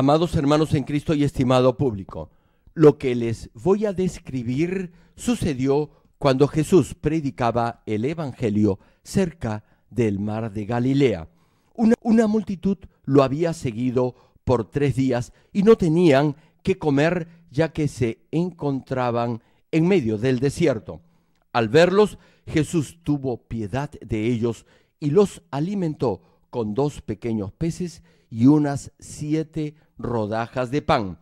amados hermanos en Cristo y estimado público, lo que les voy a describir sucedió cuando Jesús predicaba el Evangelio cerca del mar de Galilea. Una, multitud lo había seguido por tres días y no tenían que comer ya que se encontraban en medio del desierto. Al verlos, Jesús tuvo piedad de ellos y los alimentó con dos pequeños peces y unas siete rodajas de pan.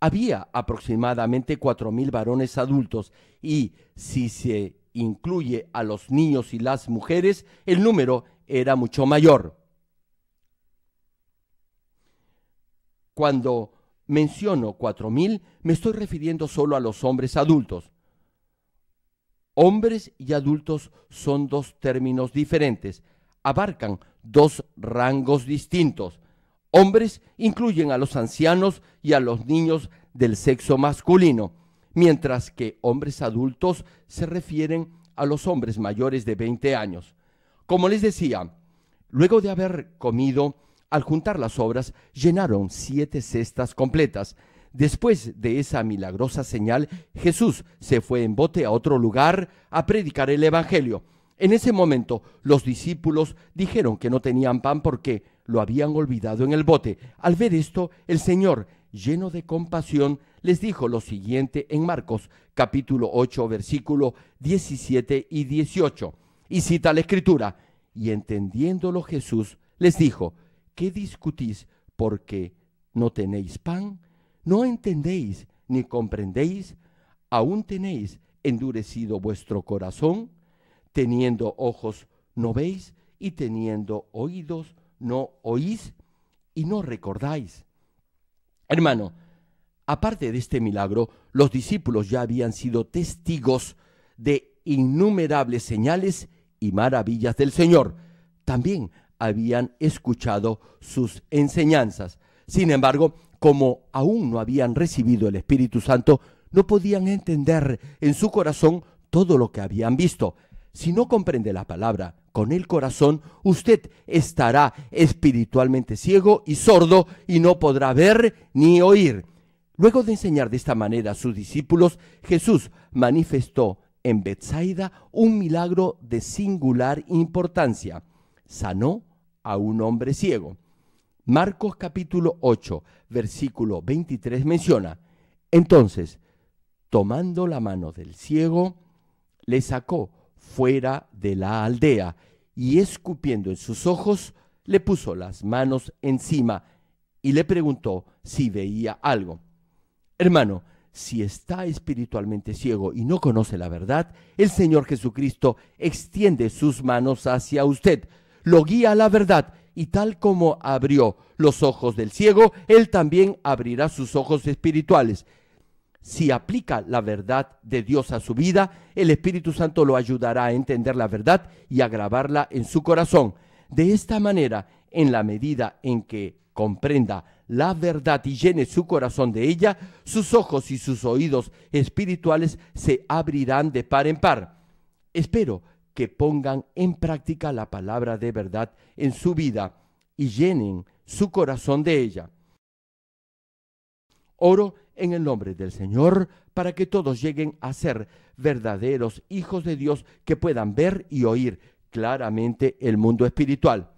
Había aproximadamente cuatro mil varones adultos y si se incluye a los niños y las mujeres, el número era mucho mayor. Cuando menciono cuatro mil, me estoy refiriendo solo a los hombres adultos. Hombres y adultos son dos términos diferentes, abarcan dos rangos distintos hombres incluyen a los ancianos y a los niños del sexo masculino, mientras que hombres adultos se refieren a los hombres mayores de 20 años. Como les decía, luego de haber comido, al juntar las obras, llenaron siete cestas completas. Después de esa milagrosa señal, Jesús se fue en bote a otro lugar a predicar el Evangelio. En ese momento los discípulos dijeron que no tenían pan porque lo habían olvidado en el bote. Al ver esto, el Señor, lleno de compasión, les dijo lo siguiente en Marcos capítulo 8 versículo 17 y 18. Y cita la escritura. Y entendiéndolo Jesús les dijo, ¿qué discutís porque no tenéis pan? ¿No entendéis ni comprendéis? ¿Aún tenéis endurecido vuestro corazón? Teniendo ojos no veis y teniendo oídos no no oís y no recordáis. Hermano, aparte de este milagro, los discípulos ya habían sido testigos de innumerables señales y maravillas del Señor. También habían escuchado sus enseñanzas. Sin embargo, como aún no habían recibido el Espíritu Santo, no podían entender en su corazón todo lo que habían visto. Si no comprende la palabra con el corazón, usted estará espiritualmente ciego y sordo y no podrá ver ni oír. Luego de enseñar de esta manera a sus discípulos, Jesús manifestó en Bethsaida un milagro de singular importancia. Sanó a un hombre ciego. Marcos capítulo 8, versículo 23 menciona, entonces, tomando la mano del ciego, le sacó fuera de la aldea, y escupiendo en sus ojos, le puso las manos encima y le preguntó si veía algo. Hermano, si está espiritualmente ciego y no conoce la verdad, el Señor Jesucristo extiende sus manos hacia usted, lo guía a la verdad y tal como abrió los ojos del ciego, Él también abrirá sus ojos espirituales si aplica la verdad de Dios a su vida, el Espíritu Santo lo ayudará a entender la verdad y a grabarla en su corazón. De esta manera, en la medida en que comprenda la verdad y llene su corazón de ella, sus ojos y sus oídos espirituales se abrirán de par en par. Espero que pongan en práctica la palabra de verdad en su vida y llenen su corazón de ella. Oro en el nombre del Señor para que todos lleguen a ser verdaderos hijos de Dios que puedan ver y oír claramente el mundo espiritual.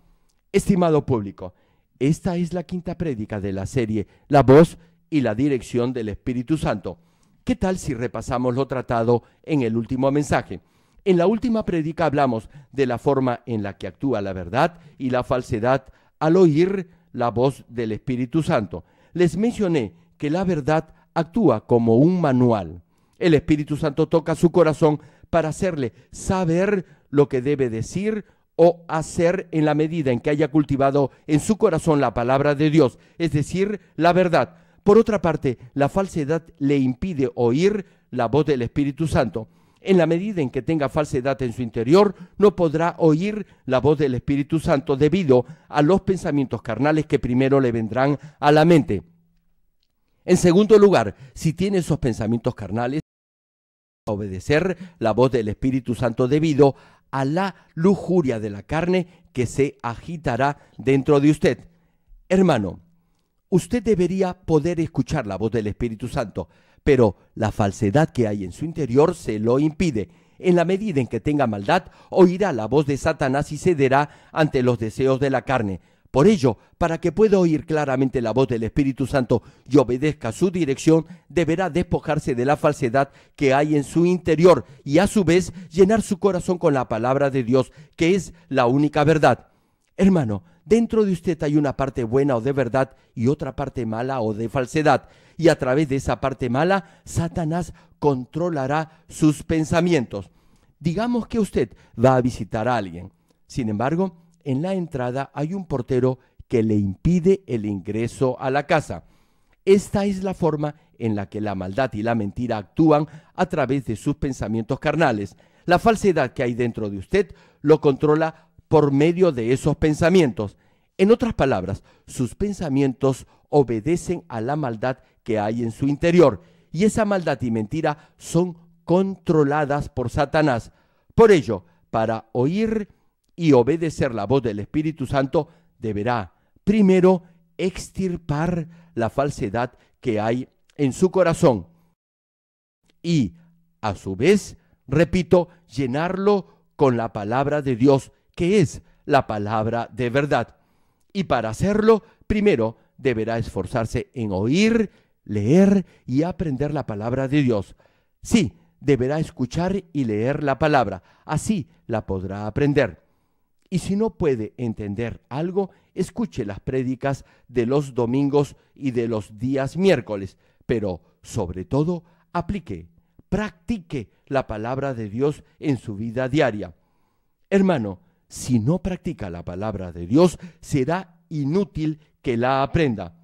Estimado público, esta es la quinta prédica de la serie La voz y la dirección del Espíritu Santo. ¿Qué tal si repasamos lo tratado en el último mensaje? En la última prédica hablamos de la forma en la que actúa la verdad y la falsedad al oír la voz del Espíritu Santo. Les mencioné que la verdad actúa como un manual. El Espíritu Santo toca su corazón para hacerle saber lo que debe decir o hacer en la medida en que haya cultivado en su corazón la palabra de Dios, es decir, la verdad. Por otra parte, la falsedad le impide oír la voz del Espíritu Santo. En la medida en que tenga falsedad en su interior, no podrá oír la voz del Espíritu Santo debido a los pensamientos carnales que primero le vendrán a la mente. En segundo lugar, si tiene esos pensamientos carnales, obedecer la voz del Espíritu Santo debido a la lujuria de la carne que se agitará dentro de usted. Hermano, usted debería poder escuchar la voz del Espíritu Santo, pero la falsedad que hay en su interior se lo impide. En la medida en que tenga maldad, oirá la voz de Satanás y cederá ante los deseos de la carne. Por ello, para que pueda oír claramente la voz del Espíritu Santo y obedezca su dirección, deberá despojarse de la falsedad que hay en su interior y a su vez llenar su corazón con la palabra de Dios, que es la única verdad. Hermano, dentro de usted hay una parte buena o de verdad y otra parte mala o de falsedad, y a través de esa parte mala, Satanás controlará sus pensamientos. Digamos que usted va a visitar a alguien. Sin embargo, en la entrada hay un portero que le impide el ingreso a la casa. Esta es la forma en la que la maldad y la mentira actúan a través de sus pensamientos carnales. La falsedad que hay dentro de usted lo controla por medio de esos pensamientos. En otras palabras, sus pensamientos obedecen a la maldad que hay en su interior, y esa maldad y mentira son controladas por Satanás. Por ello, para oír y obedecer la voz del Espíritu Santo, deberá primero extirpar la falsedad que hay en su corazón y, a su vez, repito, llenarlo con la palabra de Dios, que es la palabra de verdad. Y para hacerlo, primero deberá esforzarse en oír, leer y aprender la palabra de Dios. Sí, deberá escuchar y leer la palabra, así la podrá aprender. Y si no puede entender algo, escuche las prédicas de los domingos y de los días miércoles, pero sobre todo aplique, practique la palabra de Dios en su vida diaria. Hermano, si no practica la palabra de Dios, será inútil que la aprenda.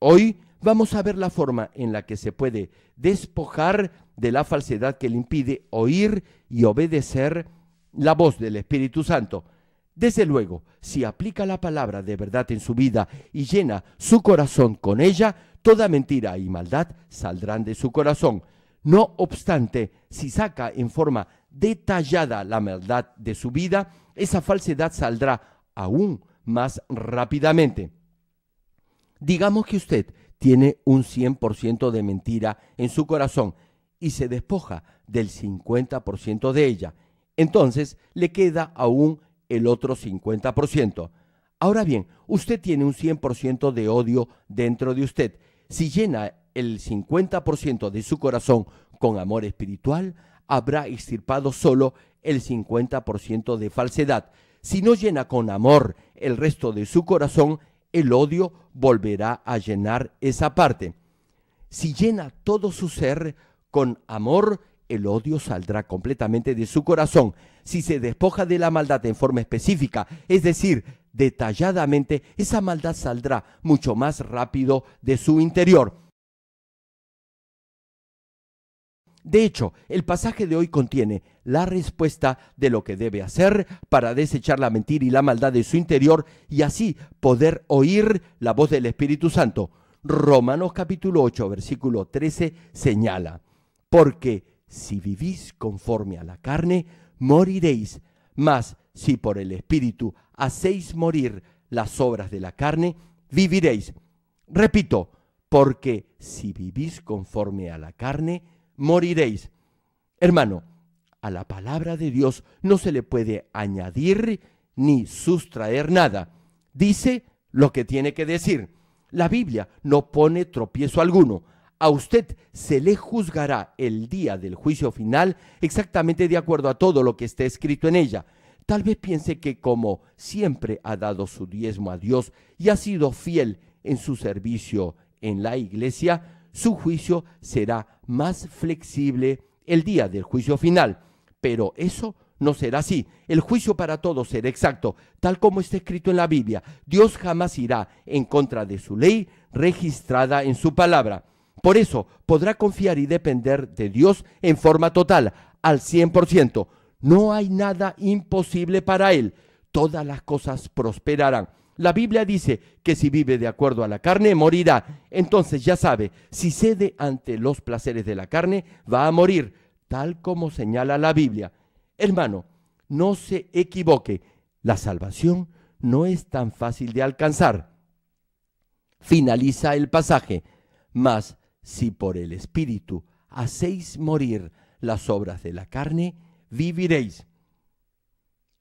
Hoy vamos a ver la forma en la que se puede despojar de la falsedad que le impide oír y obedecer la voz del Espíritu Santo. Desde luego, si aplica la palabra de verdad en su vida y llena su corazón con ella, toda mentira y maldad saldrán de su corazón. No obstante, si saca en forma detallada la maldad de su vida, esa falsedad saldrá aún más rápidamente. Digamos que usted tiene un 100% de mentira en su corazón y se despoja del 50% de ella. Entonces le queda aún el otro 50%. Ahora bien, usted tiene un 100% de odio dentro de usted. Si llena el 50% de su corazón con amor espiritual, habrá extirpado solo el 50% de falsedad. Si no llena con amor el resto de su corazón, el odio volverá a llenar esa parte. Si llena todo su ser con amor, el odio saldrá completamente de su corazón si se despoja de la maldad en forma específica, es decir, detalladamente, esa maldad saldrá mucho más rápido de su interior. De hecho, el pasaje de hoy contiene la respuesta de lo que debe hacer para desechar la mentira y la maldad de su interior y así poder oír la voz del Espíritu Santo. Romanos capítulo 8, versículo 13 señala, porque si vivís conforme a la carne, moriréis, mas si por el Espíritu hacéis morir las obras de la carne, viviréis. Repito, porque si vivís conforme a la carne, moriréis. Hermano, a la palabra de Dios no se le puede añadir ni sustraer nada. Dice lo que tiene que decir. La Biblia no pone tropiezo alguno a usted se le juzgará el día del juicio final exactamente de acuerdo a todo lo que esté escrito en ella. Tal vez piense que como siempre ha dado su diezmo a Dios y ha sido fiel en su servicio en la iglesia, su juicio será más flexible el día del juicio final. Pero eso no será así. El juicio para todos será exacto, tal como está escrito en la Biblia. Dios jamás irá en contra de su ley registrada en su palabra. Por eso podrá confiar y depender de Dios en forma total, al 100%. No hay nada imposible para él. Todas las cosas prosperarán. La Biblia dice que si vive de acuerdo a la carne, morirá. Entonces ya sabe, si cede ante los placeres de la carne, va a morir, tal como señala la Biblia. Hermano, no se equivoque, la salvación no es tan fácil de alcanzar. Finaliza el pasaje, mas si por el Espíritu hacéis morir las obras de la carne, viviréis.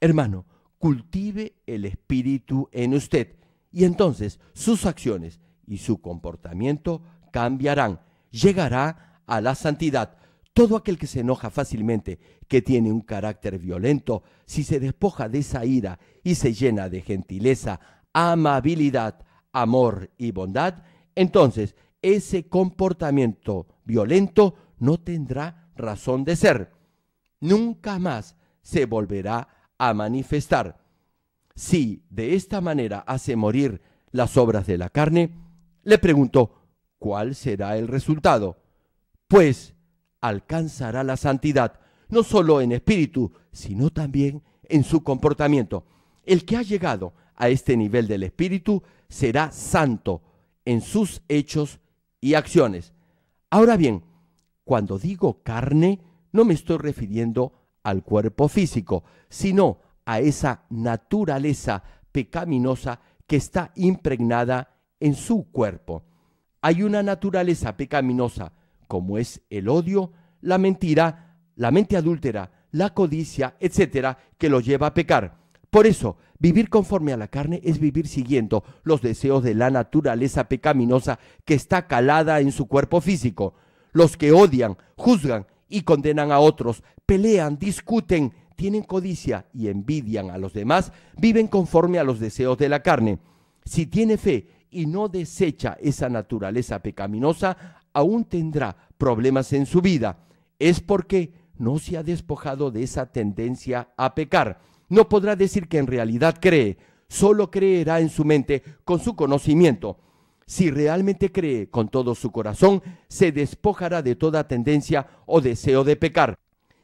Hermano, cultive el Espíritu en usted y entonces sus acciones y su comportamiento cambiarán. Llegará a la santidad. Todo aquel que se enoja fácilmente, que tiene un carácter violento, si se despoja de esa ira y se llena de gentileza, amabilidad, amor y bondad, entonces ese comportamiento violento no tendrá razón de ser. Nunca más se volverá a manifestar. Si de esta manera hace morir las obras de la carne, le pregunto, ¿cuál será el resultado? Pues alcanzará la santidad, no solo en espíritu, sino también en su comportamiento. El que ha llegado a este nivel del espíritu será santo en sus hechos y acciones. Ahora bien, cuando digo carne, no me estoy refiriendo al cuerpo físico, sino a esa naturaleza pecaminosa que está impregnada en su cuerpo. Hay una naturaleza pecaminosa, como es el odio, la mentira, la mente adúltera, la codicia, etcétera, que lo lleva a pecar. Por eso, vivir conforme a la carne es vivir siguiendo los deseos de la naturaleza pecaminosa que está calada en su cuerpo físico. Los que odian, juzgan y condenan a otros, pelean, discuten, tienen codicia y envidian a los demás, viven conforme a los deseos de la carne. Si tiene fe y no desecha esa naturaleza pecaminosa, aún tendrá problemas en su vida. Es porque no se ha despojado de esa tendencia a pecar. No podrá decir que en realidad cree, solo creerá en su mente con su conocimiento. Si realmente cree con todo su corazón, se despojará de toda tendencia o deseo de pecar.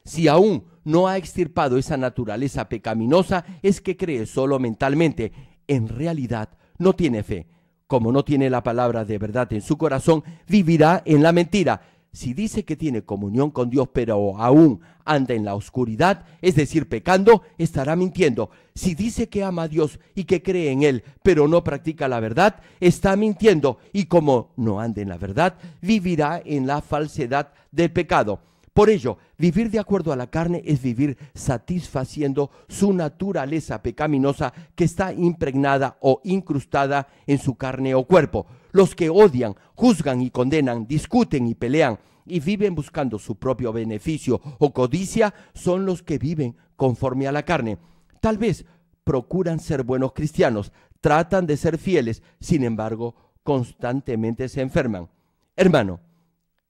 Si aún no ha extirpado esa naturaleza pecaminosa, es que cree solo mentalmente. En realidad, no tiene fe. Como no tiene la palabra de verdad en su corazón, vivirá en la mentira si dice que tiene comunión con Dios, pero aún anda en la oscuridad, es decir, pecando, estará mintiendo. Si dice que ama a Dios y que cree en Él, pero no practica la verdad, está mintiendo. Y como no anda en la verdad, vivirá en la falsedad del pecado. Por ello, vivir de acuerdo a la carne es vivir satisfaciendo su naturaleza pecaminosa que está impregnada o incrustada en su carne o cuerpo los que odian, juzgan y condenan, discuten y pelean y viven buscando su propio beneficio o codicia son los que viven conforme a la carne. Tal vez procuran ser buenos cristianos, tratan de ser fieles, sin embargo, constantemente se enferman. Hermano,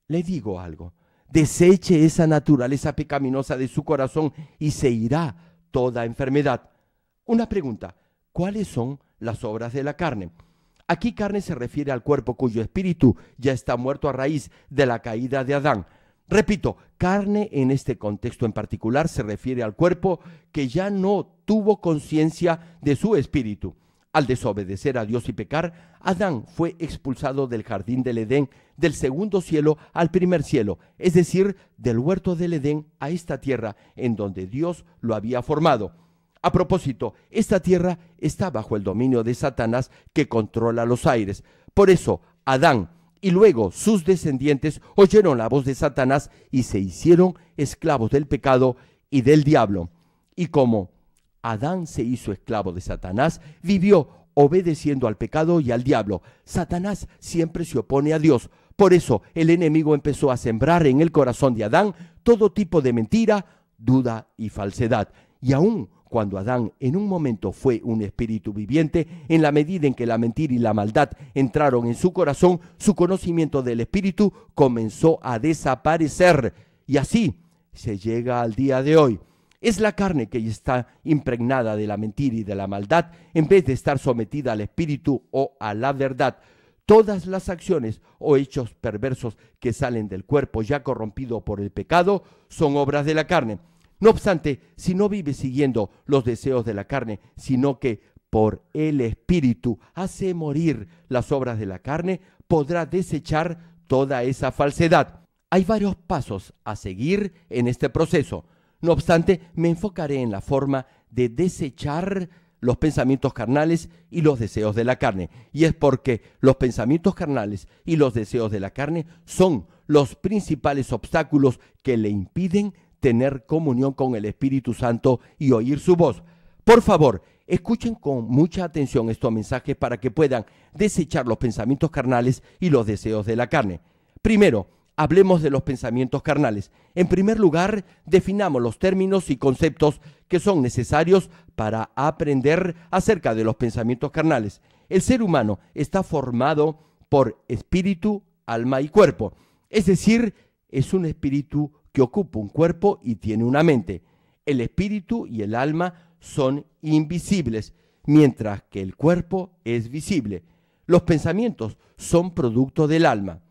le digo algo, deseche esa naturaleza pecaminosa de su corazón y se irá toda enfermedad. Una pregunta, ¿cuáles son las obras de la carne? Aquí carne se refiere al cuerpo cuyo espíritu ya está muerto a raíz de la caída de Adán. Repito, carne en este contexto en particular se refiere al cuerpo que ya no tuvo conciencia de su espíritu. Al desobedecer a Dios y pecar, Adán fue expulsado del jardín del Edén, del segundo cielo al primer cielo, es decir, del huerto del Edén a esta tierra en donde Dios lo había formado. A propósito, esta tierra está bajo el dominio de Satanás que controla los aires. Por eso, Adán y luego sus descendientes oyeron la voz de Satanás y se hicieron esclavos del pecado y del diablo. Y como Adán se hizo esclavo de Satanás, vivió obedeciendo al pecado y al diablo. Satanás siempre se opone a Dios. Por eso el enemigo empezó a sembrar en el corazón de Adán todo tipo de mentira, duda y falsedad. Y aún cuando Adán en un momento fue un espíritu viviente, en la medida en que la mentira y la maldad entraron en su corazón, su conocimiento del espíritu comenzó a desaparecer. Y así se llega al día de hoy. Es la carne que está impregnada de la mentira y de la maldad en vez de estar sometida al espíritu o a la verdad. Todas las acciones o hechos perversos que salen del cuerpo ya corrompido por el pecado son obras de la carne. No obstante, si no vive siguiendo los deseos de la carne, sino que por el Espíritu hace morir las obras de la carne, podrá desechar toda esa falsedad. Hay varios pasos a seguir en este proceso. No obstante, me enfocaré en la forma de desechar los pensamientos carnales y los deseos de la carne. Y es porque los pensamientos carnales y los deseos de la carne son los principales obstáculos que le impiden tener comunión con el Espíritu Santo y oír su voz. Por favor, escuchen con mucha atención estos mensajes para que puedan desechar los pensamientos carnales y los deseos de la carne. Primero, hablemos de los pensamientos carnales. En primer lugar, definamos los términos y conceptos que son necesarios para aprender acerca de los pensamientos carnales. El ser humano está formado por espíritu, alma y cuerpo. Es decir, es un espíritu que ocupa un cuerpo y tiene una mente. El espíritu y el alma son invisibles, mientras que el cuerpo es visible. Los pensamientos son producto del alma.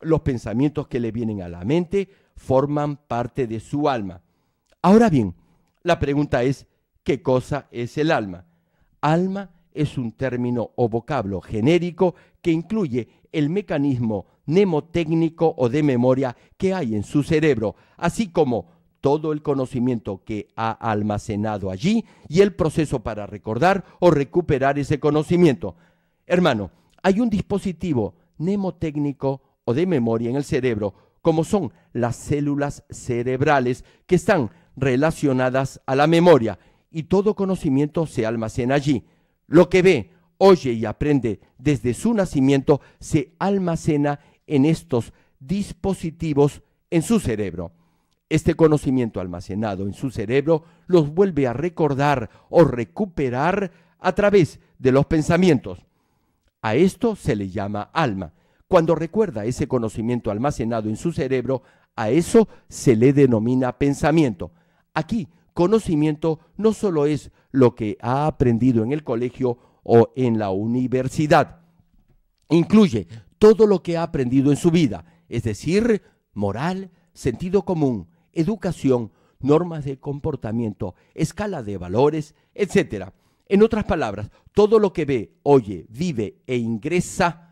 Los pensamientos que le vienen a la mente forman parte de su alma. Ahora bien, la pregunta es, ¿qué cosa es el alma? Alma es un término o vocablo genérico que incluye el mecanismo mnemotécnico o de memoria que hay en su cerebro, así como todo el conocimiento que ha almacenado allí y el proceso para recordar o recuperar ese conocimiento. Hermano, hay un dispositivo mnemotécnico o de memoria en el cerebro, como son las células cerebrales que están relacionadas a la memoria y todo conocimiento se almacena allí. Lo que ve, oye y aprende desde su nacimiento se almacena en estos dispositivos en su cerebro. Este conocimiento almacenado en su cerebro los vuelve a recordar o recuperar a través de los pensamientos. A esto se le llama alma. Cuando recuerda ese conocimiento almacenado en su cerebro, a eso se le denomina pensamiento. Aquí, conocimiento no solo es lo que ha aprendido en el colegio o en la universidad, incluye todo lo que ha aprendido en su vida, es decir, moral, sentido común, educación, normas de comportamiento, escala de valores, etc. En otras palabras, todo lo que ve, oye, vive e ingresa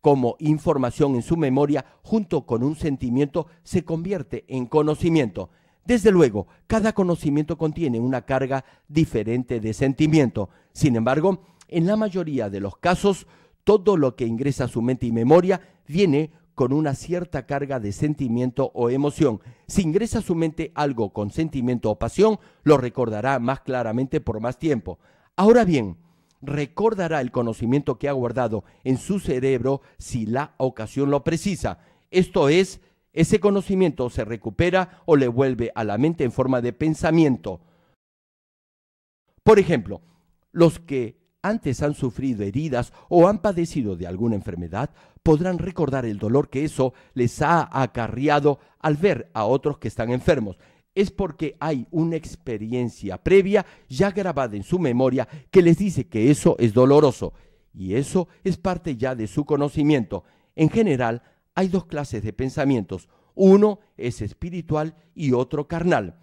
como información en su memoria junto con un sentimiento se convierte en conocimiento. Desde luego, cada conocimiento contiene una carga diferente de sentimiento. Sin embargo, en la mayoría de los casos, todo lo que ingresa a su mente y memoria viene con una cierta carga de sentimiento o emoción. Si ingresa a su mente algo con sentimiento o pasión, lo recordará más claramente por más tiempo. Ahora bien, recordará el conocimiento que ha guardado en su cerebro si la ocasión lo precisa. Esto es, ese conocimiento se recupera o le vuelve a la mente en forma de pensamiento. Por ejemplo, los que antes han sufrido heridas o han padecido de alguna enfermedad, podrán recordar el dolor que eso les ha acarreado al ver a otros que están enfermos. Es porque hay una experiencia previa ya grabada en su memoria que les dice que eso es doloroso y eso es parte ya de su conocimiento. En general, hay dos clases de pensamientos. Uno es espiritual y otro carnal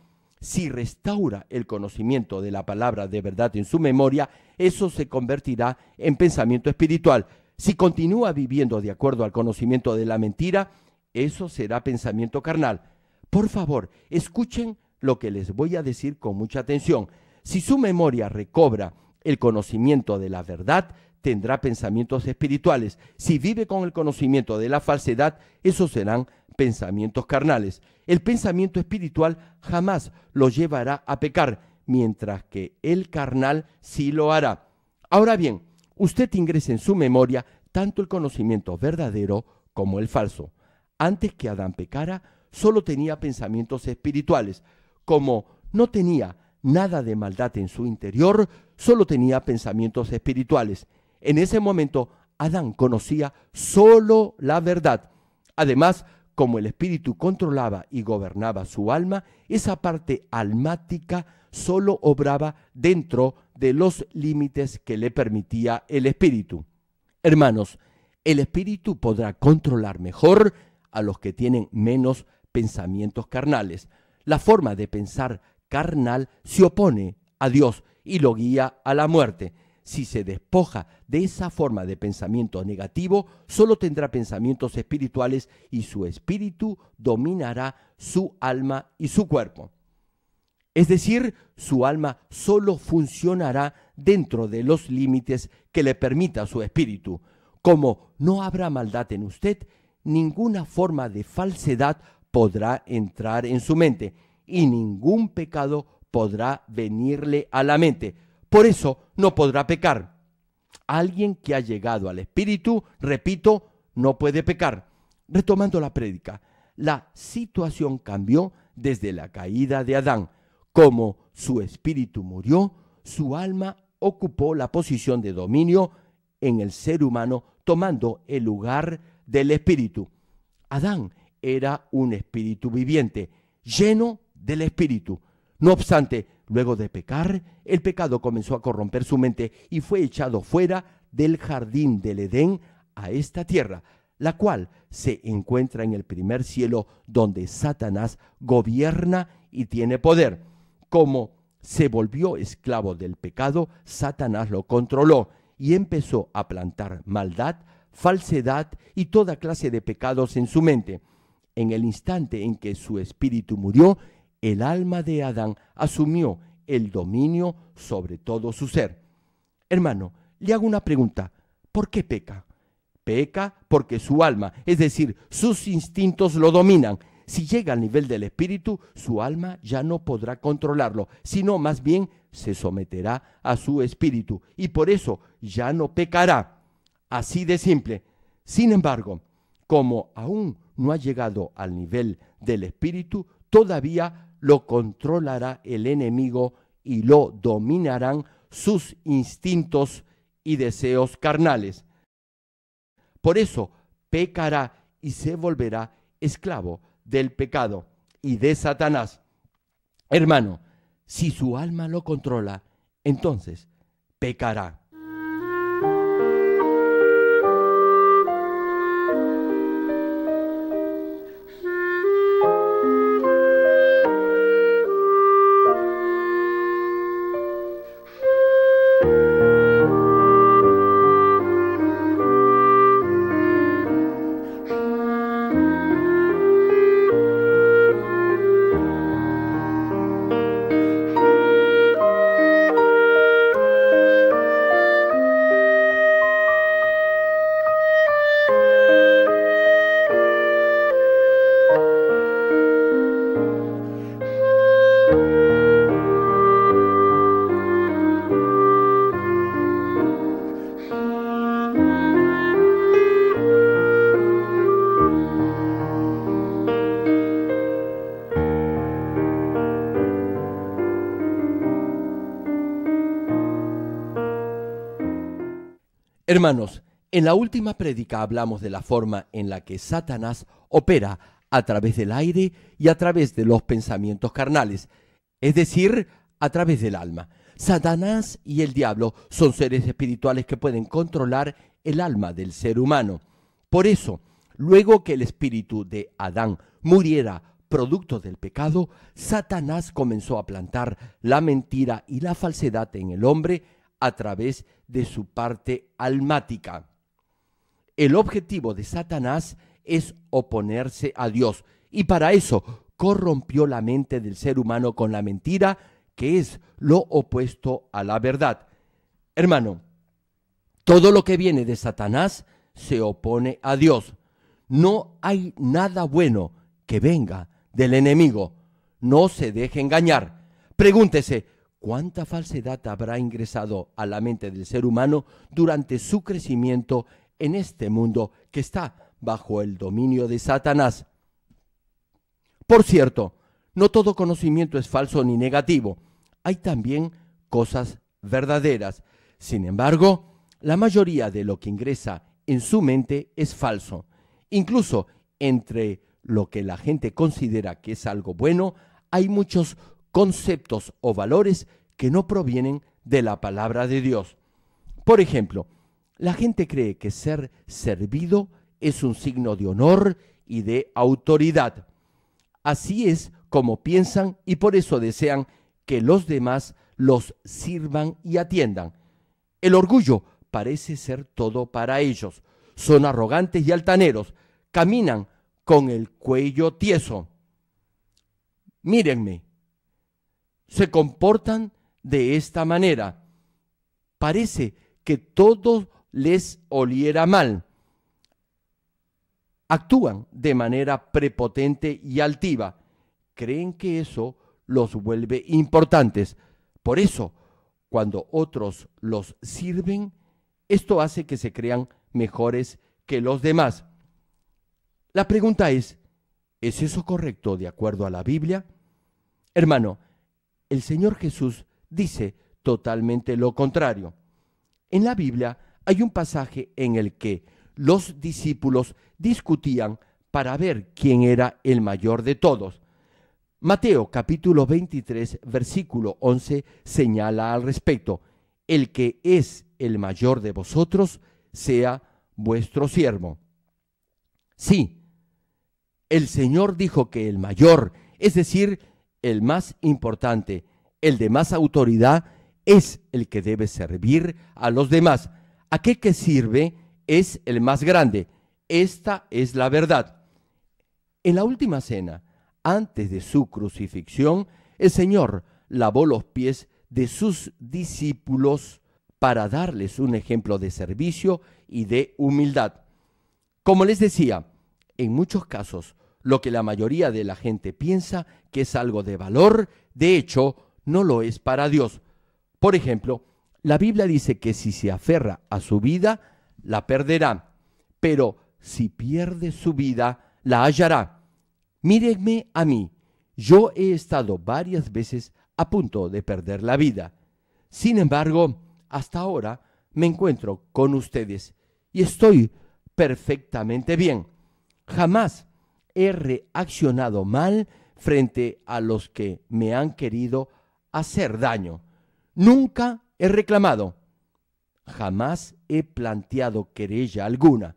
si restaura el conocimiento de la palabra de verdad en su memoria, eso se convertirá en pensamiento espiritual. Si continúa viviendo de acuerdo al conocimiento de la mentira, eso será pensamiento carnal. Por favor, escuchen lo que les voy a decir con mucha atención. Si su memoria recobra el conocimiento de la verdad, tendrá pensamientos espirituales. Si vive con el conocimiento de la falsedad, esos serán pensamientos carnales. El pensamiento espiritual jamás lo llevará a pecar, mientras que el carnal sí lo hará. Ahora bien, usted ingresa en su memoria tanto el conocimiento verdadero como el falso. Antes que Adán pecara, solo tenía pensamientos espirituales. Como no tenía nada de maldad en su interior, solo tenía pensamientos espirituales. En ese momento, Adán conocía solo la verdad. Además, como el espíritu controlaba y gobernaba su alma, esa parte almática solo obraba dentro de los límites que le permitía el espíritu. Hermanos, el espíritu podrá controlar mejor a los que tienen menos pensamientos carnales. La forma de pensar carnal se opone a Dios y lo guía a la muerte si se despoja de esa forma de pensamiento negativo, solo tendrá pensamientos espirituales y su espíritu dominará su alma y su cuerpo. Es decir, su alma solo funcionará dentro de los límites que le permita su espíritu. Como no habrá maldad en usted, ninguna forma de falsedad podrá entrar en su mente y ningún pecado podrá venirle a la mente por eso no podrá pecar. Alguien que ha llegado al Espíritu, repito, no puede pecar. Retomando la prédica, la situación cambió desde la caída de Adán. Como su espíritu murió, su alma ocupó la posición de dominio en el ser humano, tomando el lugar del espíritu. Adán era un espíritu viviente, lleno del espíritu. No obstante, Luego de pecar, el pecado comenzó a corromper su mente y fue echado fuera del jardín del Edén a esta tierra, la cual se encuentra en el primer cielo donde Satanás gobierna y tiene poder. Como se volvió esclavo del pecado, Satanás lo controló y empezó a plantar maldad, falsedad y toda clase de pecados en su mente. En el instante en que su espíritu murió, el alma de Adán asumió el dominio sobre todo su ser. Hermano, le hago una pregunta. ¿Por qué peca? Peca porque su alma, es decir, sus instintos lo dominan. Si llega al nivel del espíritu, su alma ya no podrá controlarlo, sino más bien se someterá a su espíritu y por eso ya no pecará. Así de simple. Sin embargo, como aún no ha llegado al nivel del espíritu, todavía lo controlará el enemigo y lo dominarán sus instintos y deseos carnales. Por eso pecará y se volverá esclavo del pecado y de Satanás. Hermano, si su alma lo controla, entonces pecará. Hermanos, en la última prédica hablamos de la forma en la que Satanás opera a través del aire y a través de los pensamientos carnales, es decir, a través del alma. Satanás y el diablo son seres espirituales que pueden controlar el alma del ser humano. Por eso, luego que el espíritu de Adán muriera producto del pecado, Satanás comenzó a plantar la mentira y la falsedad en el hombre a través de su parte almática. El objetivo de Satanás es oponerse a Dios y para eso corrompió la mente del ser humano con la mentira, que es lo opuesto a la verdad. Hermano, todo lo que viene de Satanás se opone a Dios. No hay nada bueno que venga del enemigo. No se deje engañar. Pregúntese, ¿Cuánta falsedad habrá ingresado a la mente del ser humano durante su crecimiento en este mundo que está bajo el dominio de Satanás? Por cierto, no todo conocimiento es falso ni negativo. Hay también cosas verdaderas. Sin embargo, la mayoría de lo que ingresa en su mente es falso. Incluso entre lo que la gente considera que es algo bueno, hay muchos conceptos o valores que no provienen de la palabra de Dios. Por ejemplo, la gente cree que ser servido es un signo de honor y de autoridad. Así es como piensan y por eso desean que los demás los sirvan y atiendan. El orgullo parece ser todo para ellos. Son arrogantes y altaneros. Caminan con el cuello tieso. Mírenme, se comportan de esta manera. Parece que todo les oliera mal. Actúan de manera prepotente y altiva. Creen que eso los vuelve importantes. Por eso, cuando otros los sirven, esto hace que se crean mejores que los demás. La pregunta es, ¿es eso correcto de acuerdo a la Biblia? Hermano, el Señor Jesús dice totalmente lo contrario. En la Biblia hay un pasaje en el que los discípulos discutían para ver quién era el mayor de todos. Mateo capítulo 23 versículo 11 señala al respecto, el que es el mayor de vosotros sea vuestro siervo. Sí, el Señor dijo que el mayor, es decir, el más importante, el de más autoridad, es el que debe servir a los demás. Aquel que sirve es el más grande. Esta es la verdad. En la última cena, antes de su crucifixión, el Señor lavó los pies de sus discípulos para darles un ejemplo de servicio y de humildad. Como les decía, en muchos casos lo que la mayoría de la gente piensa que es algo de valor, de hecho, no lo es para Dios. Por ejemplo, la Biblia dice que si se aferra a su vida, la perderá, pero si pierde su vida, la hallará. Mírenme a mí, yo he estado varias veces a punto de perder la vida. Sin embargo, hasta ahora me encuentro con ustedes y estoy perfectamente bien. Jamás he reaccionado mal frente a los que me han querido hacer daño. Nunca he reclamado. Jamás he planteado querella alguna.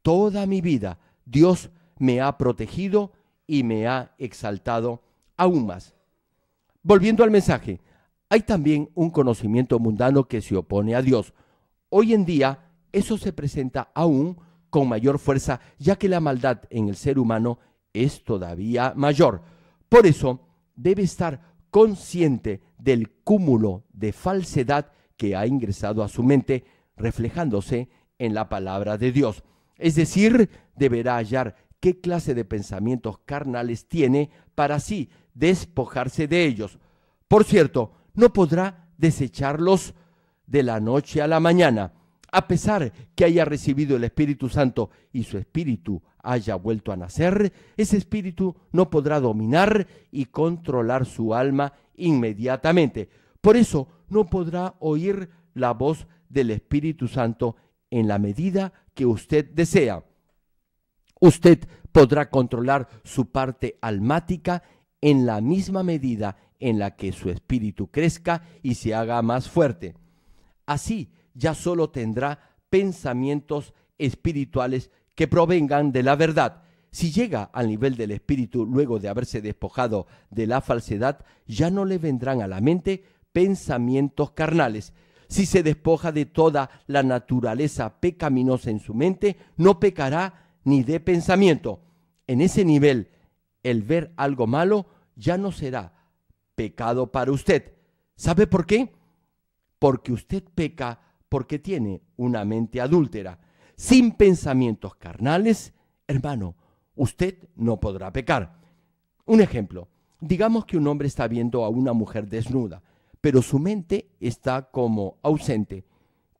Toda mi vida Dios me ha protegido y me ha exaltado aún más. Volviendo al mensaje, hay también un conocimiento mundano que se opone a Dios. Hoy en día eso se presenta aún con mayor fuerza, ya que la maldad en el ser humano es todavía mayor. Por eso debe estar consciente del cúmulo de falsedad que ha ingresado a su mente, reflejándose en la palabra de Dios. Es decir, deberá hallar qué clase de pensamientos carnales tiene para así despojarse de ellos. Por cierto, no podrá desecharlos de la noche a la mañana, a pesar que haya recibido el Espíritu Santo y su espíritu haya vuelto a nacer, ese espíritu no podrá dominar y controlar su alma inmediatamente. Por eso no podrá oír la voz del Espíritu Santo en la medida que usted desea. Usted podrá controlar su parte almática en la misma medida en la que su espíritu crezca y se haga más fuerte. Así, ya solo tendrá pensamientos espirituales que provengan de la verdad. Si llega al nivel del espíritu luego de haberse despojado de la falsedad, ya no le vendrán a la mente pensamientos carnales. Si se despoja de toda la naturaleza pecaminosa en su mente, no pecará ni de pensamiento. En ese nivel, el ver algo malo ya no será pecado para usted. ¿Sabe por qué? Porque usted peca porque tiene una mente adúltera. Sin pensamientos carnales, hermano, usted no podrá pecar. Un ejemplo, digamos que un hombre está viendo a una mujer desnuda, pero su mente está como ausente,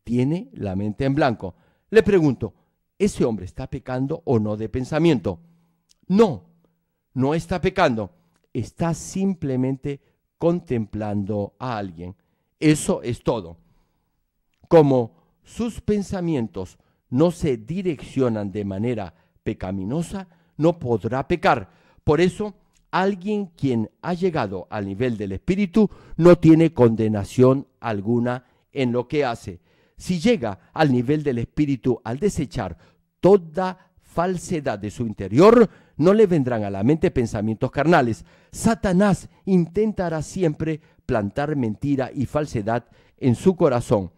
tiene la mente en blanco. Le pregunto, ¿ese hombre está pecando o no de pensamiento? No, no está pecando, está simplemente contemplando a alguien. Eso es todo como sus pensamientos no se direccionan de manera pecaminosa, no podrá pecar. Por eso, alguien quien ha llegado al nivel del Espíritu no tiene condenación alguna en lo que hace. Si llega al nivel del Espíritu al desechar toda falsedad de su interior, no le vendrán a la mente pensamientos carnales. Satanás intentará siempre plantar mentira y falsedad en su corazón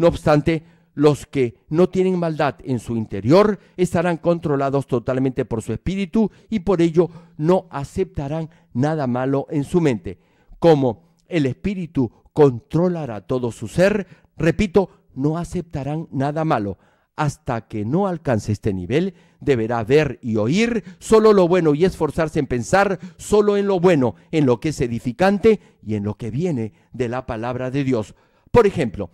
no obstante, los que no tienen maldad en su interior estarán controlados totalmente por su espíritu y por ello no aceptarán nada malo en su mente. Como el espíritu controlará todo su ser, repito, no aceptarán nada malo. Hasta que no alcance este nivel, deberá ver y oír solo lo bueno y esforzarse en pensar solo en lo bueno, en lo que es edificante y en lo que viene de la palabra de Dios. Por ejemplo,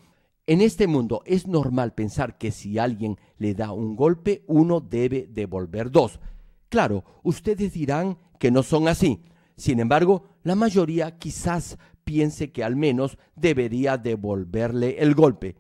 en este mundo es normal pensar que si alguien le da un golpe, uno debe devolver dos. Claro, ustedes dirán que no son así. Sin embargo, la mayoría quizás piense que al menos debería devolverle el golpe.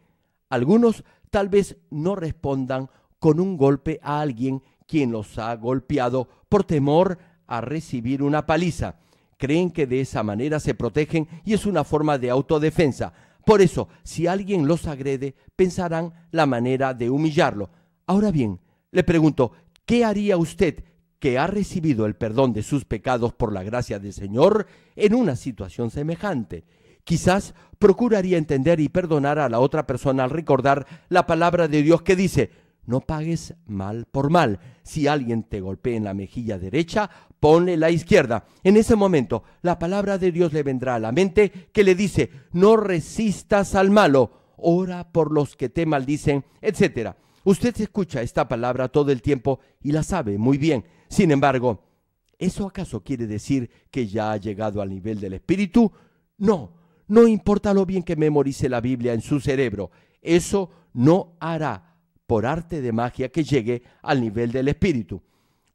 Algunos tal vez no respondan con un golpe a alguien quien los ha golpeado por temor a recibir una paliza. Creen que de esa manera se protegen y es una forma de autodefensa. Por eso, si alguien los agrede, pensarán la manera de humillarlo. Ahora bien, le pregunto, ¿qué haría usted que ha recibido el perdón de sus pecados por la gracia del Señor en una situación semejante? Quizás procuraría entender y perdonar a la otra persona al recordar la palabra de Dios que dice, no pagues mal por mal. Si alguien te golpea en la mejilla derecha, Pone la izquierda. En ese momento, la palabra de Dios le vendrá a la mente que le dice, no resistas al malo, ora por los que te maldicen, etc. Usted escucha esta palabra todo el tiempo y la sabe muy bien. Sin embargo, ¿eso acaso quiere decir que ya ha llegado al nivel del espíritu? No, no importa lo bien que memorice la Biblia en su cerebro, eso no hará por arte de magia que llegue al nivel del espíritu.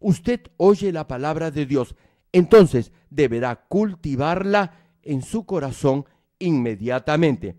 Usted oye la palabra de Dios, entonces deberá cultivarla en su corazón inmediatamente.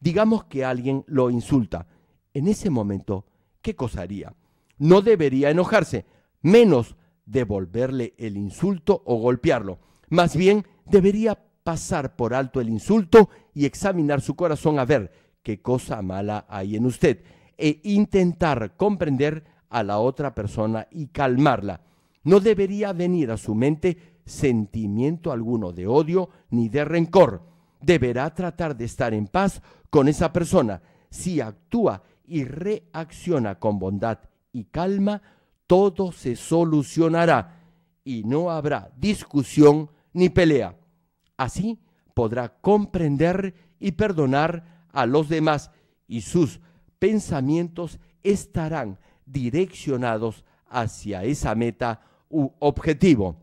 Digamos que alguien lo insulta. En ese momento, ¿qué cosa haría? No debería enojarse, menos devolverle el insulto o golpearlo. Más bien, debería pasar por alto el insulto y examinar su corazón a ver qué cosa mala hay en usted e intentar comprender a la otra persona y calmarla. No debería venir a su mente sentimiento alguno de odio ni de rencor. Deberá tratar de estar en paz con esa persona. Si actúa y reacciona con bondad y calma, todo se solucionará y no habrá discusión ni pelea. Así podrá comprender y perdonar a los demás y sus pensamientos estarán direccionados hacia esa meta u objetivo.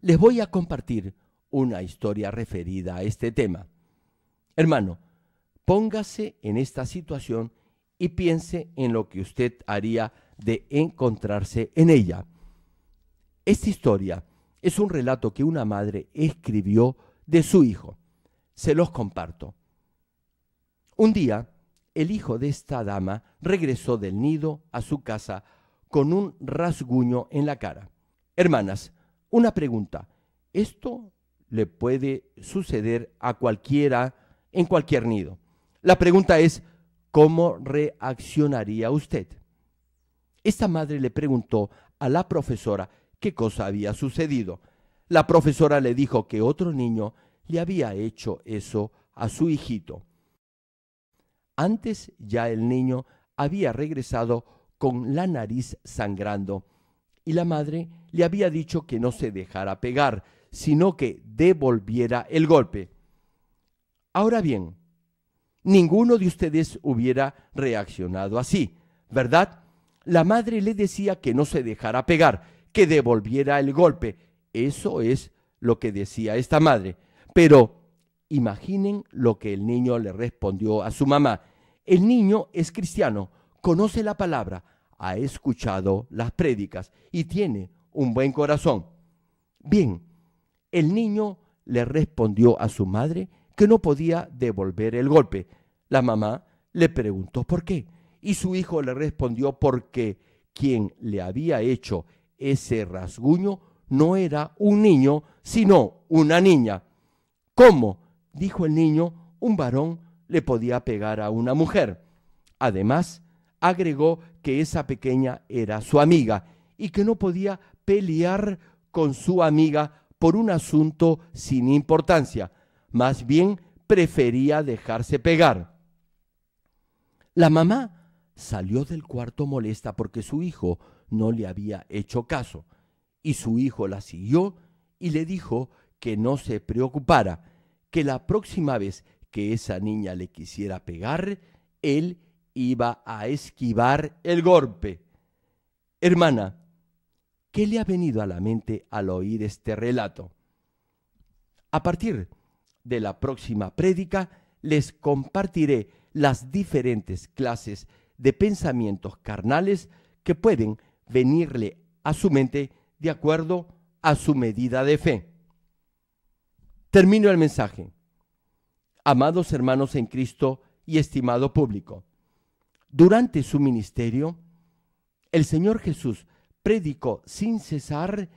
Les voy a compartir una historia referida a este tema. Hermano, póngase en esta situación y piense en lo que usted haría de encontrarse en ella. Esta historia es un relato que una madre escribió de su hijo. Se los comparto. Un día, el hijo de esta dama regresó del nido a su casa con un rasguño en la cara. Hermanas, una pregunta. Esto le puede suceder a cualquiera en cualquier nido. La pregunta es, ¿cómo reaccionaría usted? Esta madre le preguntó a la profesora qué cosa había sucedido. La profesora le dijo que otro niño le había hecho eso a su hijito. Antes ya el niño había regresado con la nariz sangrando y la madre le había dicho que no se dejara pegar, sino que devolviera el golpe. Ahora bien, ninguno de ustedes hubiera reaccionado así, ¿verdad? La madre le decía que no se dejara pegar, que devolviera el golpe. Eso es lo que decía esta madre. Pero Imaginen lo que el niño le respondió a su mamá. El niño es cristiano, conoce la palabra, ha escuchado las prédicas y tiene un buen corazón. Bien, el niño le respondió a su madre que no podía devolver el golpe. La mamá le preguntó por qué y su hijo le respondió porque quien le había hecho ese rasguño no era un niño, sino una niña. ¿Cómo dijo el niño, un varón le podía pegar a una mujer. Además, agregó que esa pequeña era su amiga y que no podía pelear con su amiga por un asunto sin importancia. Más bien prefería dejarse pegar. La mamá salió del cuarto molesta porque su hijo no le había hecho caso y su hijo la siguió y le dijo que no se preocupara, que la próxima vez que esa niña le quisiera pegar, él iba a esquivar el golpe. Hermana, ¿qué le ha venido a la mente al oír este relato? A partir de la próxima prédica les compartiré las diferentes clases de pensamientos carnales que pueden venirle a su mente de acuerdo a su medida de fe. Termino el mensaje. Amados hermanos en Cristo y estimado público, durante su ministerio, el Señor Jesús predicó sin cesar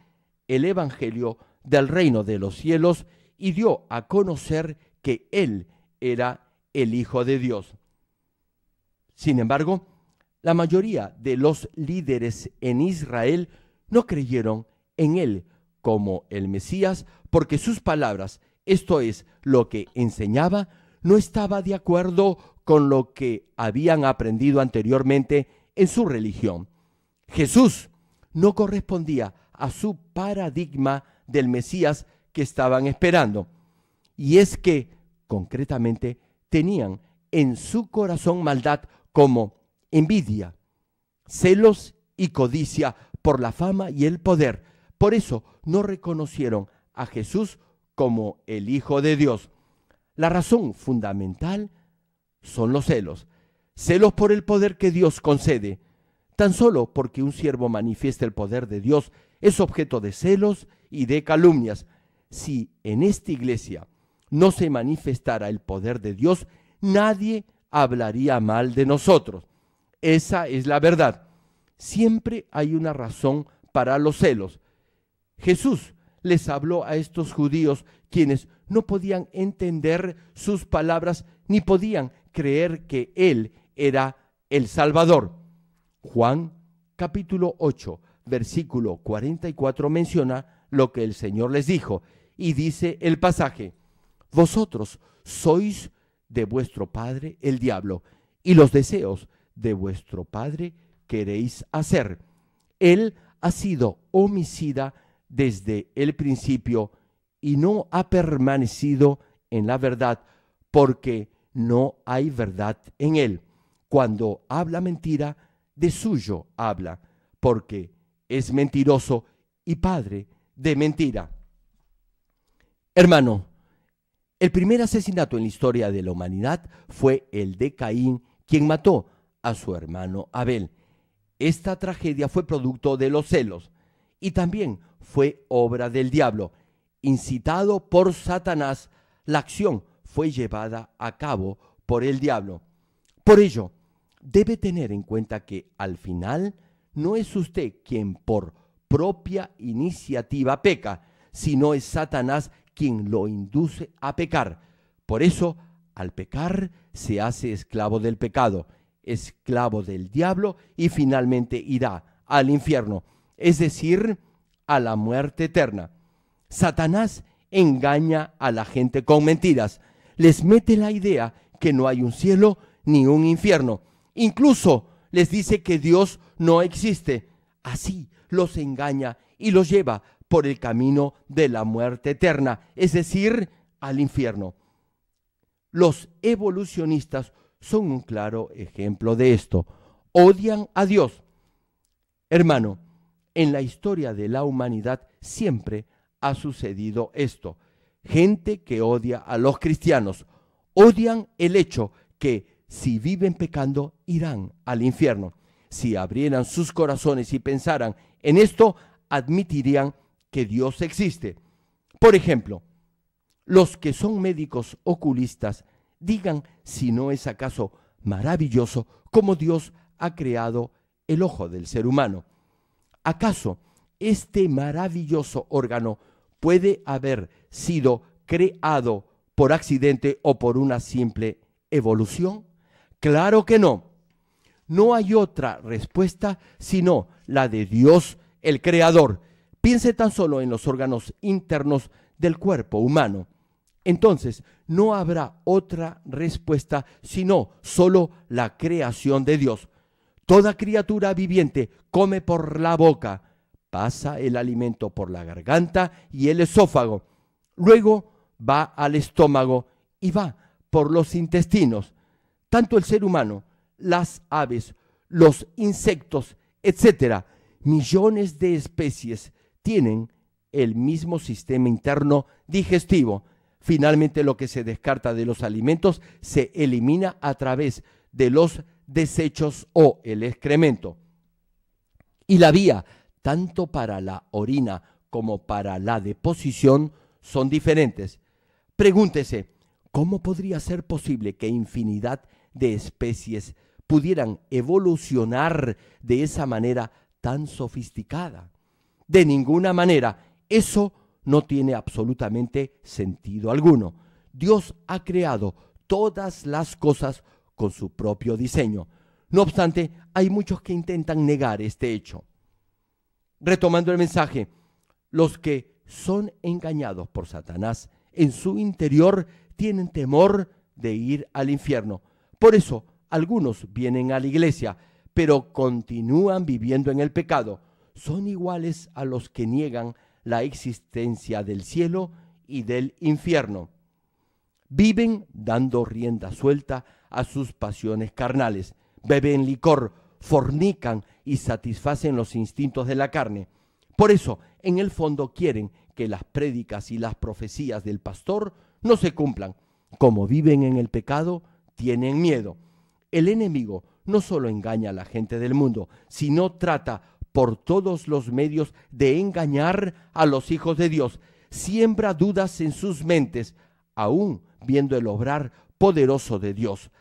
el Evangelio del reino de los cielos y dio a conocer que Él era el Hijo de Dios. Sin embargo, la mayoría de los líderes en Israel no creyeron en Él como el Mesías porque sus palabras esto es, lo que enseñaba, no estaba de acuerdo con lo que habían aprendido anteriormente en su religión. Jesús no correspondía a su paradigma del Mesías que estaban esperando. Y es que, concretamente, tenían en su corazón maldad como envidia, celos y codicia por la fama y el poder. Por eso no reconocieron a Jesús como el Hijo de Dios. La razón fundamental son los celos. Celos por el poder que Dios concede. Tan solo porque un siervo manifiesta el poder de Dios es objeto de celos y de calumnias. Si en esta iglesia no se manifestara el poder de Dios, nadie hablaría mal de nosotros. Esa es la verdad. Siempre hay una razón para los celos. Jesús les habló a estos judíos, quienes no podían entender sus palabras ni podían creer que Él era el Salvador. Juan capítulo 8, versículo 44 menciona lo que el Señor les dijo y dice el pasaje, vosotros sois de vuestro padre el diablo y los deseos de vuestro padre queréis hacer. Él ha sido homicida desde el principio y no ha permanecido en la verdad porque no hay verdad en él. Cuando habla mentira, de suyo habla, porque es mentiroso y padre de mentira. Hermano, el primer asesinato en la historia de la humanidad fue el de Caín, quien mató a su hermano Abel. Esta tragedia fue producto de los celos y también fue obra del diablo. Incitado por Satanás, la acción fue llevada a cabo por el diablo. Por ello, debe tener en cuenta que al final no es usted quien por propia iniciativa peca, sino es Satanás quien lo induce a pecar. Por eso, al pecar se hace esclavo del pecado, esclavo del diablo y finalmente irá al infierno. Es decir, a la muerte eterna. Satanás engaña a la gente con mentiras. Les mete la idea que no hay un cielo ni un infierno. Incluso les dice que Dios no existe. Así los engaña y los lleva por el camino de la muerte eterna, es decir, al infierno. Los evolucionistas son un claro ejemplo de esto. Odian a Dios. Hermano, en la historia de la humanidad siempre ha sucedido esto. Gente que odia a los cristianos. Odian el hecho que si viven pecando irán al infierno. Si abrieran sus corazones y pensaran en esto, admitirían que Dios existe. Por ejemplo, los que son médicos oculistas digan si no es acaso maravilloso cómo Dios ha creado el ojo del ser humano. ¿Acaso este maravilloso órgano puede haber sido creado por accidente o por una simple evolución? Claro que no. No hay otra respuesta sino la de Dios el Creador. Piense tan solo en los órganos internos del cuerpo humano. Entonces, no habrá otra respuesta sino solo la creación de Dios. Toda criatura viviente come por la boca, pasa el alimento por la garganta y el esófago, luego va al estómago y va por los intestinos. Tanto el ser humano, las aves, los insectos, etcétera, millones de especies tienen el mismo sistema interno digestivo. Finalmente lo que se descarta de los alimentos se elimina a través de los desechos o el excremento. Y la vía, tanto para la orina como para la deposición, son diferentes. Pregúntese, ¿cómo podría ser posible que infinidad de especies pudieran evolucionar de esa manera tan sofisticada? De ninguna manera, eso no tiene absolutamente sentido alguno. Dios ha creado todas las cosas con su propio diseño. No obstante, hay muchos que intentan negar este hecho. Retomando el mensaje, los que son engañados por Satanás en su interior tienen temor de ir al infierno. Por eso, algunos vienen a la iglesia, pero continúan viviendo en el pecado. Son iguales a los que niegan la existencia del cielo y del infierno. Viven dando rienda suelta a sus pasiones carnales, beben licor, fornican y satisfacen los instintos de la carne. Por eso, en el fondo quieren que las prédicas y las profecías del pastor no se cumplan. Como viven en el pecado, tienen miedo. El enemigo no solo engaña a la gente del mundo, sino trata por todos los medios de engañar a los hijos de Dios. Siembra dudas en sus mentes, aun viendo el obrar poderoso de Dios.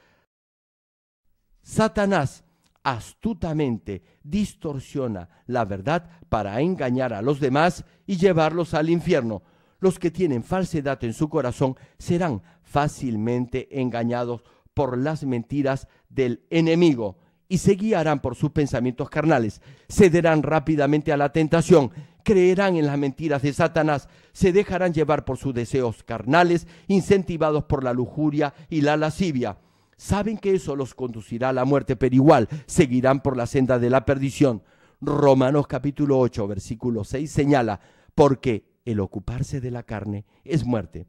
Satanás astutamente distorsiona la verdad para engañar a los demás y llevarlos al infierno. Los que tienen falsedad en su corazón serán fácilmente engañados por las mentiras del enemigo y se guiarán por sus pensamientos carnales, cederán rápidamente a la tentación, creerán en las mentiras de Satanás, se dejarán llevar por sus deseos carnales, incentivados por la lujuria y la lascivia Saben que eso los conducirá a la muerte, pero igual seguirán por la senda de la perdición. Romanos capítulo 8, versículo 6 señala, porque el ocuparse de la carne es muerte.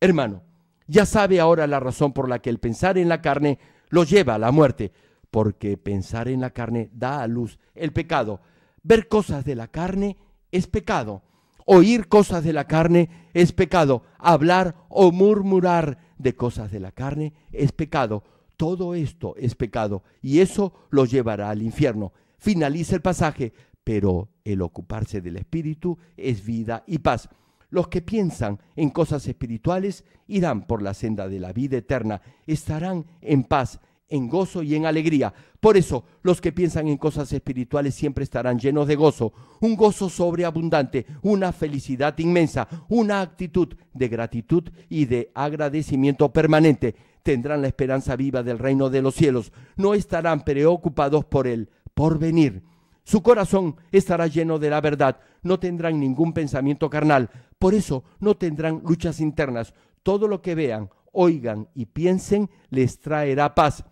Hermano, ya sabe ahora la razón por la que el pensar en la carne lo lleva a la muerte, porque pensar en la carne da a luz el pecado. Ver cosas de la carne es pecado. Oír cosas de la carne es pecado. Hablar o murmurar de cosas de la carne es pecado. Todo esto es pecado y eso lo llevará al infierno. Finaliza el pasaje, pero el ocuparse del espíritu es vida y paz. Los que piensan en cosas espirituales irán por la senda de la vida eterna, estarán en paz, en gozo y en alegría. Por eso, los que piensan en cosas espirituales siempre estarán llenos de gozo, un gozo sobreabundante, una felicidad inmensa, una actitud de gratitud y de agradecimiento permanente. Tendrán la esperanza viva del reino de los cielos, no estarán preocupados por el porvenir. Su corazón estará lleno de la verdad, no tendrán ningún pensamiento carnal, por eso no tendrán luchas internas. Todo lo que vean, oigan y piensen les traerá paz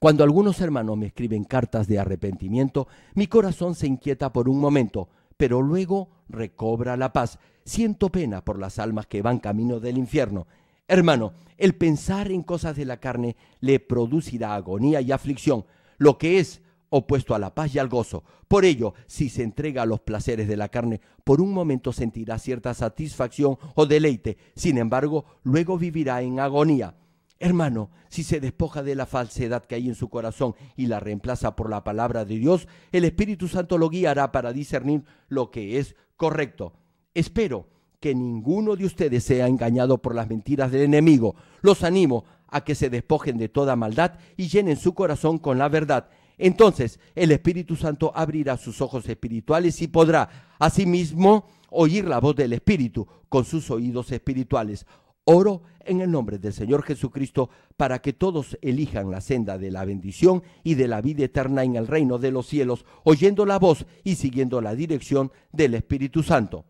cuando algunos hermanos me escriben cartas de arrepentimiento, mi corazón se inquieta por un momento, pero luego recobra la paz. Siento pena por las almas que van camino del infierno. Hermano, el pensar en cosas de la carne le producirá agonía y aflicción, lo que es opuesto a la paz y al gozo. Por ello, si se entrega a los placeres de la carne, por un momento sentirá cierta satisfacción o deleite, sin embargo, luego vivirá en agonía. Hermano, si se despoja de la falsedad que hay en su corazón y la reemplaza por la palabra de Dios, el Espíritu Santo lo guiará para discernir lo que es correcto. Espero que ninguno de ustedes sea engañado por las mentiras del enemigo. Los animo a que se despojen de toda maldad y llenen su corazón con la verdad. Entonces el Espíritu Santo abrirá sus ojos espirituales y podrá asimismo oír la voz del Espíritu con sus oídos espirituales. Oro en el nombre del Señor Jesucristo para que todos elijan la senda de la bendición y de la vida eterna en el reino de los cielos, oyendo la voz y siguiendo la dirección del Espíritu Santo.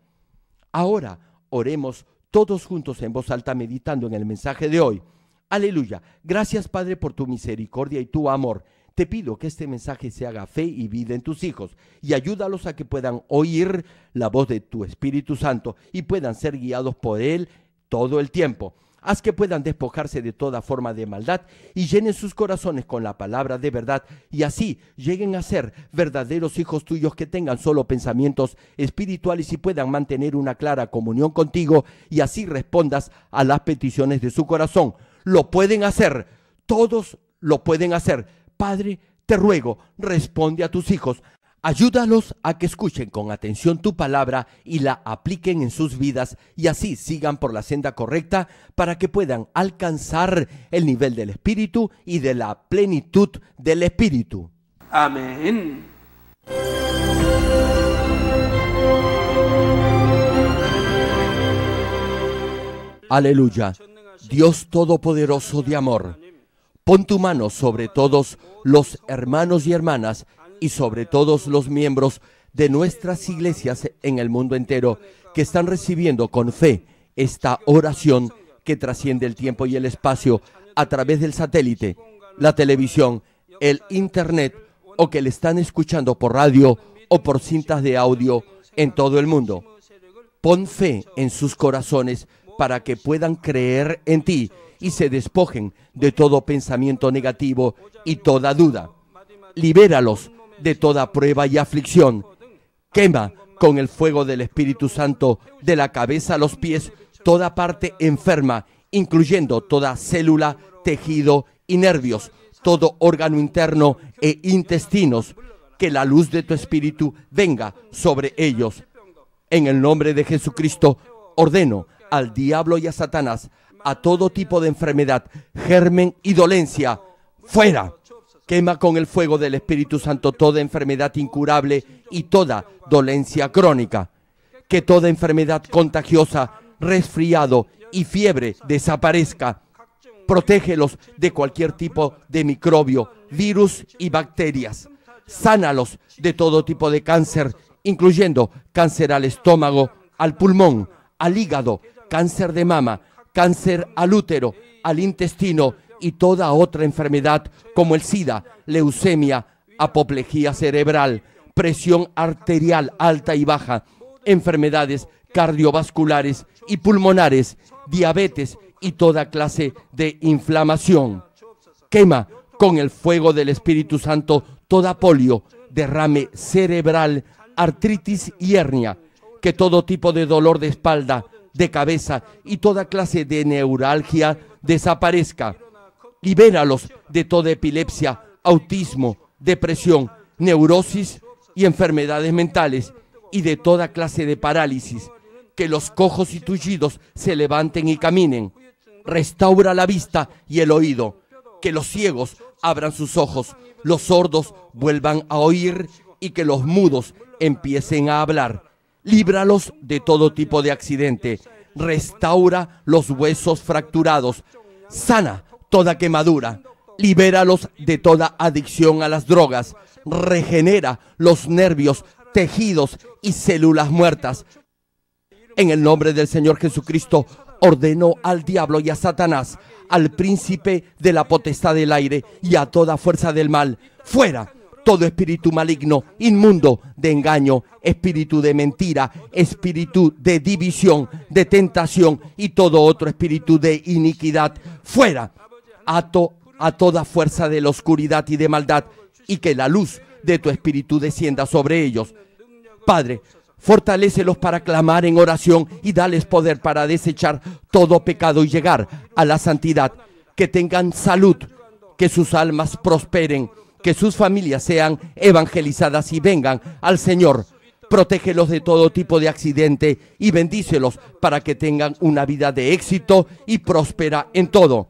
Ahora oremos todos juntos en voz alta meditando en el mensaje de hoy. Aleluya. Gracias Padre por tu misericordia y tu amor. Te pido que este mensaje se haga fe y vida en tus hijos y ayúdalos a que puedan oír la voz de tu Espíritu Santo y puedan ser guiados por él todo el tiempo. Haz que puedan despojarse de toda forma de maldad y llenen sus corazones con la palabra de verdad y así lleguen a ser verdaderos hijos tuyos que tengan solo pensamientos espirituales y puedan mantener una clara comunión contigo y así respondas a las peticiones de su corazón. Lo pueden hacer, todos lo pueden hacer. Padre, te ruego, responde a tus hijos, Ayúdalos a que escuchen con atención tu palabra y la apliquen en sus vidas y así sigan por la senda correcta para que puedan alcanzar el nivel del Espíritu y de la plenitud del Espíritu. Amén. Aleluya. Dios Todopoderoso de amor, pon tu mano sobre todos los hermanos y hermanas y sobre todos los miembros de nuestras iglesias en el mundo entero que están recibiendo con fe esta oración que trasciende el tiempo y el espacio a través del satélite, la televisión, el internet o que le están escuchando por radio o por cintas de audio en todo el mundo. Pon fe en sus corazones para que puedan creer en ti y se despojen de todo pensamiento negativo y toda duda. Libéralos de toda prueba y aflicción. Quema con el fuego del Espíritu Santo de la cabeza a los pies toda parte enferma, incluyendo toda célula, tejido y nervios, todo órgano interno e intestinos. Que la luz de tu Espíritu venga sobre ellos. En el nombre de Jesucristo, ordeno al diablo y a Satanás, a todo tipo de enfermedad, germen y dolencia, fuera Quema con el fuego del Espíritu Santo toda enfermedad incurable y toda dolencia crónica. Que toda enfermedad contagiosa, resfriado y fiebre desaparezca. Protégelos de cualquier tipo de microbio, virus y bacterias. Sánalos de todo tipo de cáncer, incluyendo cáncer al estómago, al pulmón, al hígado, cáncer de mama, cáncer al útero, al intestino y toda otra enfermedad como el SIDA, leucemia, apoplejía cerebral, presión arterial alta y baja, enfermedades cardiovasculares y pulmonares, diabetes y toda clase de inflamación. Quema con el fuego del Espíritu Santo toda polio, derrame cerebral, artritis y hernia, que todo tipo de dolor de espalda, de cabeza y toda clase de neuralgia desaparezca libéralos de toda epilepsia, autismo, depresión, neurosis y enfermedades mentales y de toda clase de parálisis. Que los cojos y tullidos se levanten y caminen. Restaura la vista y el oído. Que los ciegos abran sus ojos, los sordos vuelvan a oír y que los mudos empiecen a hablar. Líbralos de todo tipo de accidente. Restaura los huesos fracturados. Sana toda quemadura. Libéralos de toda adicción a las drogas. Regenera los nervios, tejidos y células muertas. En el nombre del Señor Jesucristo, ordenó al diablo y a Satanás, al príncipe de la potestad del aire y a toda fuerza del mal, fuera todo espíritu maligno, inmundo, de engaño, espíritu de mentira, espíritu de división, de tentación y todo otro espíritu de iniquidad, fuera ato a toda fuerza de la oscuridad y de maldad, y que la luz de tu espíritu descienda sobre ellos. Padre, fortalécelos para clamar en oración y dales poder para desechar todo pecado y llegar a la santidad. Que tengan salud, que sus almas prosperen, que sus familias sean evangelizadas y vengan al Señor. Protégelos de todo tipo de accidente y bendícelos para que tengan una vida de éxito y próspera en todo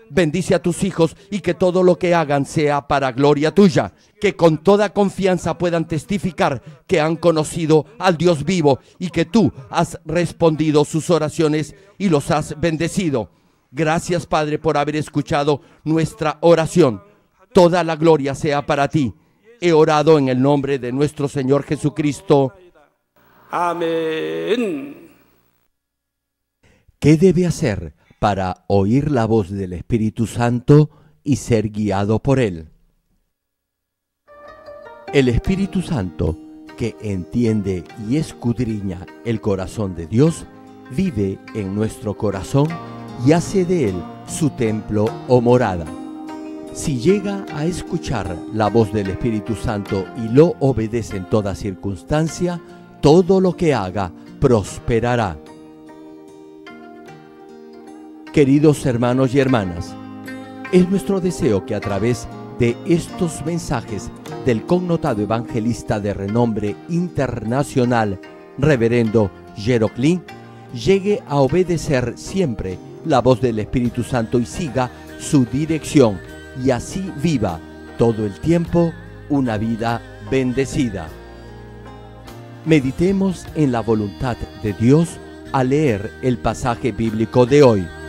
bendice a tus hijos y que todo lo que hagan sea para gloria tuya, que con toda confianza puedan testificar que han conocido al Dios vivo y que tú has respondido sus oraciones y los has bendecido. Gracias Padre por haber escuchado nuestra oración. Toda la gloria sea para ti. He orado en el nombre de nuestro Señor Jesucristo. Amén. ¿Qué debe hacer para oír la voz del Espíritu Santo y ser guiado por él. El Espíritu Santo, que entiende y escudriña el corazón de Dios, vive en nuestro corazón y hace de él su templo o morada. Si llega a escuchar la voz del Espíritu Santo y lo obedece en toda circunstancia, todo lo que haga prosperará. Queridos hermanos y hermanas, es nuestro deseo que a través de estos mensajes del connotado evangelista de renombre internacional, Reverendo Jeroclin, llegue a obedecer siempre la voz del Espíritu Santo y siga su dirección y así viva todo el tiempo una vida bendecida. Meditemos en la voluntad de Dios al leer el pasaje bíblico de hoy.